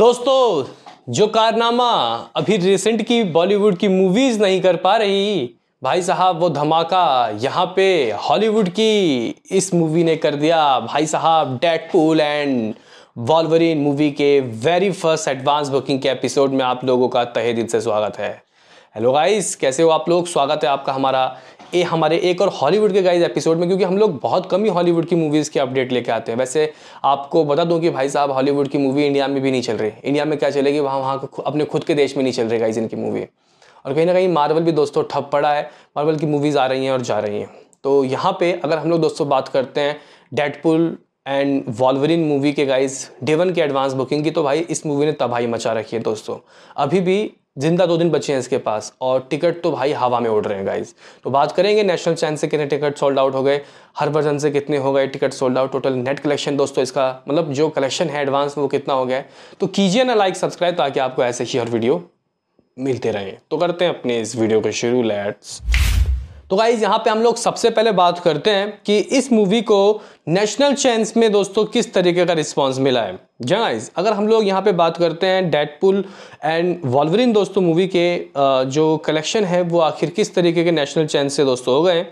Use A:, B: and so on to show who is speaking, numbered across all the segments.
A: दोस्तों जो कारनामा अभी रिसेंट की बॉलीवुड की मूवीज नहीं कर पा रही भाई साहब वो धमाका यहाँ पे हॉलीवुड की इस मूवी ने कर दिया भाई साहब डेट डेडपूल एंड वॉलवरिन मूवी के वेरी फर्स्ट एडवांस बुकिंग के एपिसोड में आप लोगों का तहे दिल से स्वागत है हेलो गाइस कैसे हो आप लोग स्वागत है आपका हमारा ए हमारे एक और हॉलीवुड के गाइज एपिसोड में क्योंकि हम लोग बहुत कम ही हॉलीवुड की मूवीज़ के अपडेट लेके आते हैं वैसे आपको बता दूं कि भाई साहब हॉलीवुड की मूवी इंडिया में भी नहीं चल रही इंडिया में क्या चलेगी वहाँ वहाँ अपने खुद के देश में नहीं चल रही गाइज इनकी मूवी और कहीं ना कहीं मार्वल भी दोस्तों ठप पड़ा है मार्वल की मूवीज़ आ रही हैं और जा रही हैं तो यहाँ पे अगर हम लोग दोस्तों बात करते हैं डेडपुल एंड वॉलवरिन मूवी के गाइज डेवन के एडवांस बुकिंग की तो भाई इस मूवी ने तबाही मचा रखी है दोस्तों अभी भी जिंदा दो दिन बचे हैं इसके पास और टिकट तो भाई हवा में उड़ रहे हैं गाइज तो बात करेंगे नेशनल चैन से कितने टिकट सोल्ड आउट हो गए हर वर्जन से कितने हो गए ticket sold out total net collection दोस्तों इसका मतलब जो कलेक्शन है एडवांस वो कितना हो गया है तो कीजिए ना लाइक सब्सक्राइब ताकि आपको ऐसे ही हर वीडियो मिलते रहे तो करते हैं अपने इस वीडियो को शुरू लेट्स तो गाइज यहाँ पे हम लोग सबसे पहले बात करते हैं कि इस मूवी को नेशनल चैंस में दोस्तों किस तरीके का रिस्पांस मिला है जी गाइज हाँ अगर हम लोग यहाँ पे बात करते हैं डेडपुल एंड वॉल्वरिन दोस्तों मूवी के जो कलेक्शन है वो आखिर किस तरीके के नेशनल चैंस से दोस्तों हो गए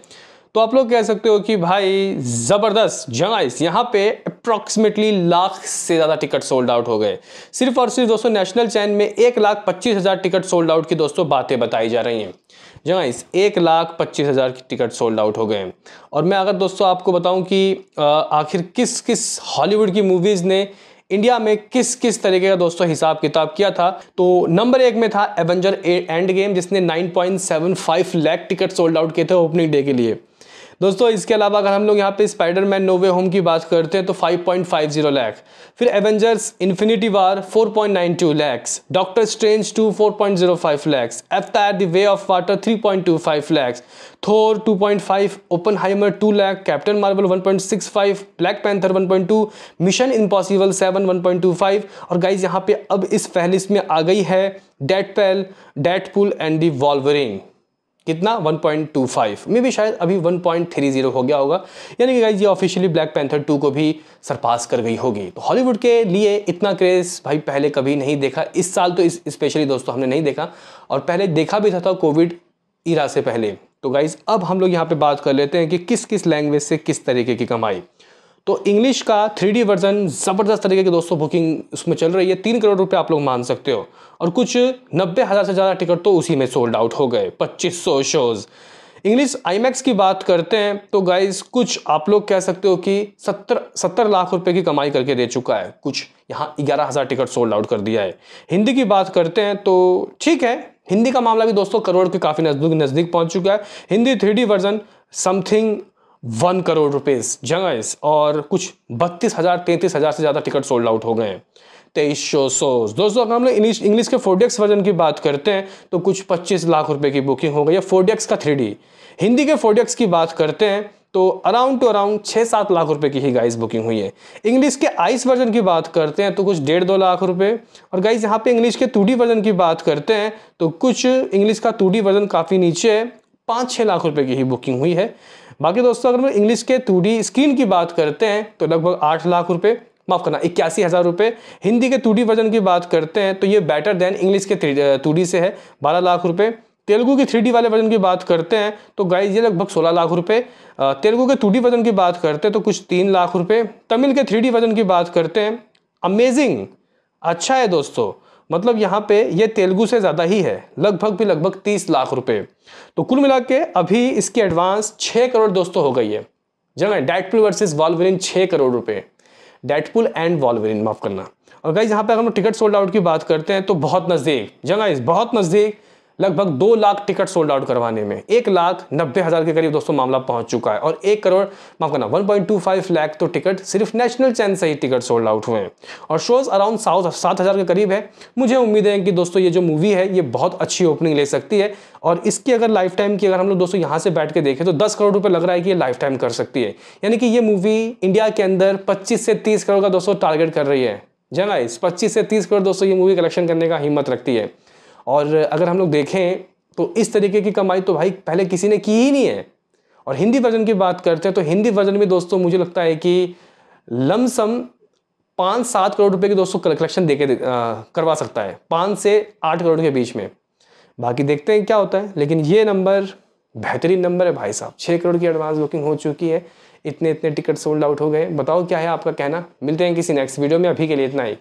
A: तो आप लोग कह सकते हो कि भाई ज़बरदस्त जंगाइस हाँ यहाँ पे अप्रॉक्सीमेटली लाख से ज़्यादा टिकट सोल्ड आउट हो गए सिर्फ और सिर्फ दोस्तों नेशनल चैन में एक लाख पच्चीस हज़ार टिकट सोल्ड आउट की दोस्तों बातें बताई जा रही हैं जहाँ एक लाख पच्चीस हज़ार की टिकट सोल्ड आउट हो गए हैं और मैं अगर दोस्तों आपको बताऊं कि आखिर किस किस हॉलीवुड की मूवीज़ ने इंडिया में किस किस तरीके का दोस्तों हिसाब किताब किया था तो नंबर एक में था एवेंजर एंड गेम जिसने 9.75 लाख टिकट सोल्ड आउट किए थे ओपनिंग डे के लिए दोस्तों इसके अलावा अगर हम लोग यहाँ पे स्पाइडर मैन नोवे होम की बात करते हैं तो 5.50 लाख फिर Avengers Infinity War 4.92 lakhs Doctor Strange two four point zero five lakhs Avatar the way of water 3.25 lakhs Thor two point five Oppenheimer two lakh Captain Marvel one point six five Black Panther two Mission Impossible seven one point two five और guys यहाँ पे अब इस फहरिस्त में आ गई है डेट पेल Deadpool and the Wolverine कितना 1.25 मे भी शायद अभी 1.30 हो गया होगा यानी कि गाइज ये ऑफिशियली ब्लैक पैंथर 2 को भी सरपास कर गई होगी तो हॉलीवुड के लिए इतना क्रेज़ भाई पहले कभी नहीं देखा इस साल तो इस स्पेशली दोस्तों हमने नहीं देखा और पहले देखा भी था, था कोविड ईरा से पहले तो गाइज़ अब हम लोग यहाँ पर बात कर लेते हैं कि किस किस लैंग्वेज से किस तरीके की कमाई तो इंग्लिश का थ्री वर्जन ज़बरदस्त तरीके की दोस्तों बुकिंग उसमें चल रही है तीन करोड़ रुपये आप लोग मान सकते हो और कुछ नब्बे हज़ार से ज़्यादा टिकट तो उसी में सोल्ड आउट हो गए पच्चीस सौ शोज़ इंग्लिश आई की बात करते हैं तो गाइज कुछ आप लोग कह सकते हो कि सत्तर सत्तर लाख रुपए की कमाई करके दे चुका है कुछ यहाँ ग्यारह हज़ार टिकट सोल्ड आउट कर दिया है हिंदी की बात करते हैं तो ठीक है हिंदी का मामला भी दोस्तों करोड़ के काफ़ी नज़दीक नज़दीक पहुँच चुका है Hindi three version something one crore rupees जगह और कुछ बत्तीस हजार तैंतीस हजार से ज़्यादा टिकट सोल्ड आउट हो गए हैं तेईस सौ शोज दोस्तों अगर हम लोग इंग्लिश इंग्लिश के फोर्डेक्स वर्जन की बात करते हैं तो कुछ पच्चीस लाख रुपए की बुकिंग हो गई है फोर्डेक्स का थ्री हिंदी के फोर्डेक्स की बात करते हैं तो अराउंड टू अराउंड छः सात लाख रुपए की ही गाइस बुकिंग हुई है इंग्लिश के आइस वर्जन की बात करते हैं तो कुछ डेढ़ दो लाख रुपए और गाइस यहाँ पे इंग्लिश के टू वर्जन की बात करते हैं तो कुछ इंग्लिश का टू वर्जन काफ़ी नीचे है पाँच छः लाख रुपए की ही बुकिंग हुई है बाकी दोस्तों अगर हम इंग्लिश के टू स्क्रीन की बात करते हैं तो लगभग आठ लाख रुपये माफ़ करना इक्यासी हज़ार रुपये हिंदी के टू वर्जन की बात करते हैं तो ये बेटर देन इंग्लिश के टू से है बारह लाख रुपये तेलुगू की थ्री वाले वर्जन की बात करते हैं तो गाइज ये लगभग सोलह लाख रुपये तेलुगू के टू वर्जन की बात करते हैं तो कुछ तीन लाख रुपये तमिल के थ्री वर्जन की बात करते हैं अमेजिंग अच्छा है दोस्तों मतलब यहाँ पे ये तेलुगु से ज़्यादा ही है लगभग भी लगभग तीस लाख रुपए तो कुल मिला के अभी इसकी एडवांस छः करोड़ दोस्तों हो गई है जगह मैं डेटपुल वॉलवरिन छः करोड़ रुपए डेटपुल एंड वॉलवरिन माफ़ करना और गाइज यहाँ पर अगर हम टिकट सोल्ड आउट की बात करते हैं तो बहुत नज़दीक जगह बहुत नज़दीक लगभग दो लाख टिकट सोल्ड आउट करवाने में एक लाख नब्बे हज़ार के करीब दोस्तों मामला पहुंच चुका है और एक करोड़ माफ करना 1.25 लाख तो टिकट सिर्फ नेशनल चैन से ही टिकट सोल्ड आउट हुए हैं और शोज अराउंड साउथ सात हज़ार के करीब है मुझे उम्मीद है कि दोस्तों ये जो मूवी है ये बहुत अच्छी ओपनिंग ले सकती है और इसकी अगर लाइफ टाइम की अगर हम लोग दोस्तों यहाँ से बैठ के देखें तो दस करोड़ रुपये लग रहा है कि ये लाइफ टाइम कर सकती है यानी कि ये मूवी इंडिया के अंदर पच्चीस से तीस करोड़ का दोस्तों टारगेट कर रही है जनाइस पच्चीस से तीस करोड़ दोस्तों ये मूवी कलेक्शन करने का हिम्मत रखती है और अगर हम लोग देखें तो इस तरीके की कमाई तो भाई पहले किसी ने की ही नहीं है और हिंदी वर्जन की बात करते हैं तो हिंदी वर्जन में दोस्तों मुझे लगता है कि लमसम पाँच सात करोड़ रुपए के दोस्तों कलेक्शन दे के दे, आ, करवा सकता है पाँच से आठ करोड़ के बीच में बाकी देखते हैं क्या होता है लेकिन ये नंबर बेहतरीन नंबर है भाई साहब छः करोड़ की एडवांस बुकिंग हो चुकी है इतने इतने टिकट सोल्ड आउट हो गए बताओ क्या है आपका कहना मिलते हैं किसी नेक्स्ट वीडियो में अभी के लिए इतना ही